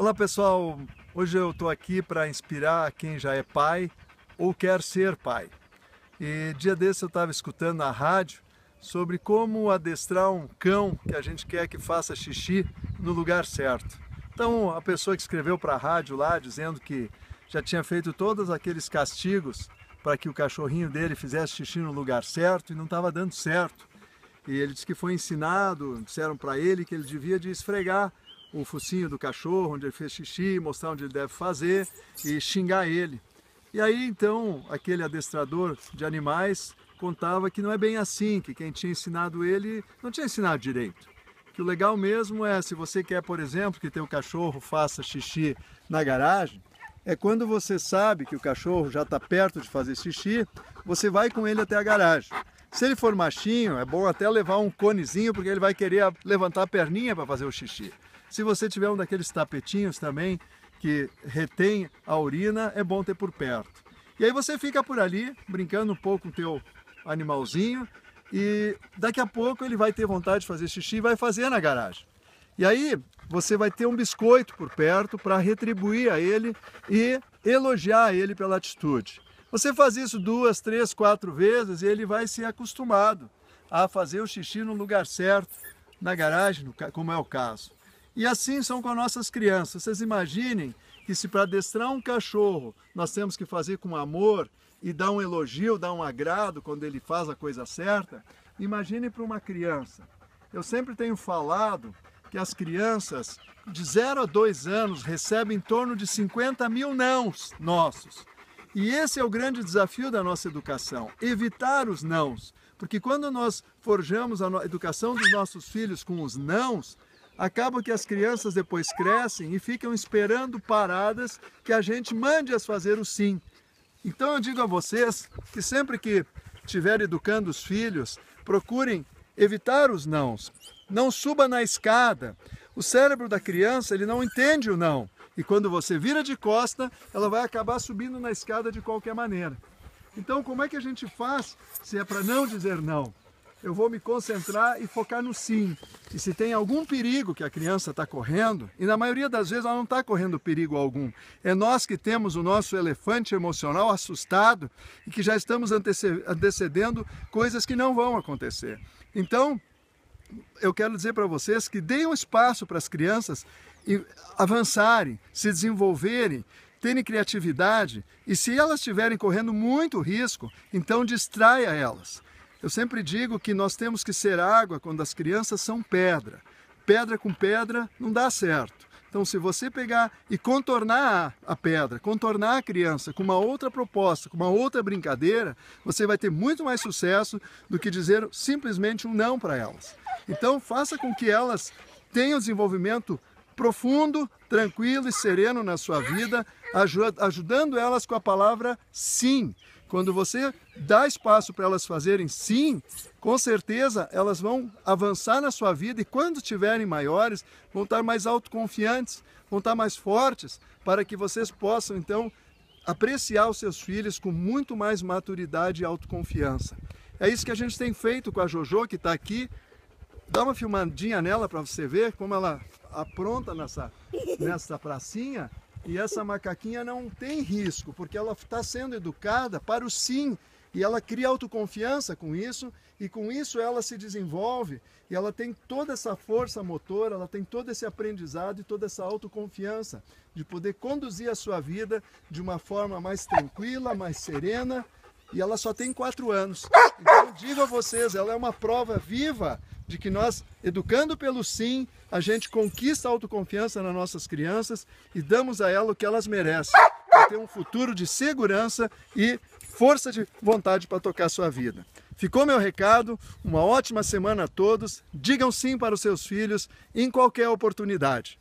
Olá pessoal, hoje eu estou aqui para inspirar quem já é pai ou quer ser pai. E dia desse eu estava escutando na rádio sobre como adestrar um cão que a gente quer que faça xixi no lugar certo. Então a pessoa que escreveu para a rádio lá dizendo que já tinha feito todos aqueles castigos para que o cachorrinho dele fizesse xixi no lugar certo e não estava dando certo. E ele disse que foi ensinado, disseram para ele que ele devia de esfregar o focinho do cachorro, onde ele fez xixi, mostrar onde ele deve fazer e xingar ele. E aí então aquele adestrador de animais contava que não é bem assim, que quem tinha ensinado ele não tinha ensinado direito. Que o legal mesmo é, se você quer, por exemplo, que teu cachorro faça xixi na garagem, é quando você sabe que o cachorro já está perto de fazer xixi, você vai com ele até a garagem. Se ele for machinho, é bom até levar um conezinho, porque ele vai querer levantar a perninha para fazer o xixi. Se você tiver um daqueles tapetinhos também que retém a urina, é bom ter por perto. E aí você fica por ali, brincando um pouco com o teu animalzinho, e daqui a pouco ele vai ter vontade de fazer xixi e vai fazer na garagem. E aí você vai ter um biscoito por perto para retribuir a ele e elogiar ele pela atitude. Você faz isso duas, três, quatro vezes e ele vai ser acostumado a fazer o xixi no lugar certo, na garagem, como é o caso. E assim são com nossas crianças. Vocês imaginem que se para adestrar um cachorro nós temos que fazer com amor e dar um elogio, dar um agrado quando ele faz a coisa certa, imagine para uma criança. Eu sempre tenho falado que as crianças de 0 a 2 anos recebem em torno de 50 mil nãos nossos. E esse é o grande desafio da nossa educação, evitar os nãos. Porque quando nós forjamos a educação dos nossos filhos com os nãos, acaba que as crianças depois crescem e ficam esperando paradas que a gente mande as fazer o sim. Então eu digo a vocês que sempre que estiver educando os filhos, procurem evitar os nãos. Não suba na escada. O cérebro da criança, ele não entende o não. E quando você vira de costa, ela vai acabar subindo na escada de qualquer maneira. Então, como é que a gente faz se é para não dizer não? eu vou me concentrar e focar no sim. E se tem algum perigo que a criança está correndo, e na maioria das vezes ela não está correndo perigo algum, é nós que temos o nosso elefante emocional assustado e que já estamos antecedendo coisas que não vão acontecer. Então, eu quero dizer para vocês que deem um espaço para as crianças avançarem, se desenvolverem, terem criatividade e se elas estiverem correndo muito risco, então distraia elas. Eu sempre digo que nós temos que ser água quando as crianças são pedra. Pedra com pedra não dá certo. Então, se você pegar e contornar a pedra, contornar a criança com uma outra proposta, com uma outra brincadeira, você vai ter muito mais sucesso do que dizer simplesmente um não para elas. Então, faça com que elas tenham desenvolvimento profundo, tranquilo e sereno na sua vida, ajudando elas com a palavra sim. Quando você dá espaço para elas fazerem sim, com certeza elas vão avançar na sua vida e quando tiverem maiores, vão estar mais autoconfiantes, vão estar mais fortes, para que vocês possam então apreciar os seus filhos com muito mais maturidade e autoconfiança. É isso que a gente tem feito com a JoJo que está aqui. Dá uma filmadinha nela para você ver como ela apronta nessa, nessa pracinha e essa macaquinha não tem risco, porque ela está sendo educada para o sim. E ela cria autoconfiança com isso, e com isso ela se desenvolve, e ela tem toda essa força motora, ela tem todo esse aprendizado e toda essa autoconfiança de poder conduzir a sua vida de uma forma mais tranquila, mais serena, e ela só tem quatro anos. Então, digo a vocês, ela é uma prova viva de que nós, educando pelo sim, a gente conquista a autoconfiança nas nossas crianças e damos a elas o que elas merecem. Para ter um futuro de segurança e força de vontade para tocar a sua vida. Ficou meu recado, uma ótima semana a todos. Digam sim para os seus filhos em qualquer oportunidade.